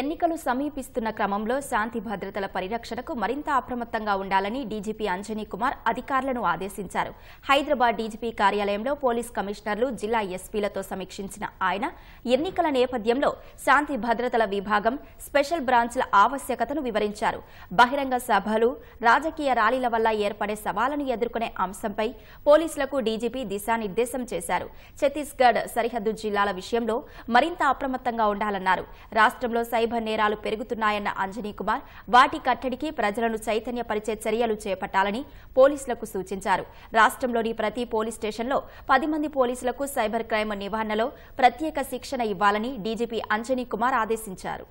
ఎన్నికలు సమీపిస్తున్న క్రమంలో శాంతి భద్రతల పరిరక్షణకు మరింత అప్రమత్తంగా ఉండాలని డీజీపీ అంజనీ కుమార్ అధికారులను ఆదేశించారు హైదరాబాద్ డీజీపీ కార్యాలయంలో పోలీస్ కమిషనర్లు జిల్లా ఎస్పీలతో సమీక్షించిన ఆయన ఎన్నికల నేపథ్యంలో శాంతి భద్రతల విభాగం స్పెషల్ బ్రాంచ్ల ఆవశ్యకతను వివరించారు బహిరంగ సభలు రాజకీయ ర్యాలీల వల్ల ఏర్పడే సవాలను ఎదుర్కొనే అంశంపై పోలీసులకు డీజీపీ దిశానిర్దేశం చేశారు ఛత్తీస్గఢ్ సరిహద్దు జిల్లాల విషయంలో మరింత అప్రమత్తంగా ఉండాలన్నారు రాష్ట్రంలో సైబర్ నేరాలు పెరుగుతున్నాయన్న అంజనీ కుమార్ వాటి కట్టడికి ప్రజలను చైతన్యపరిచే చర్యలు చేపట్టాలని పోలీసులకు సూచించారు రాష్ట్రంలోని ప్రతి పోలీస్ స్టేషన్లో పది మంది పోలీసులకు సైబర్ క్రైమ్ నివారణలో ప్రత్యేక శిక్షణ ఇవ్వాలని డీజీపీ అంజనీ కుమార్ ఆదేశించారు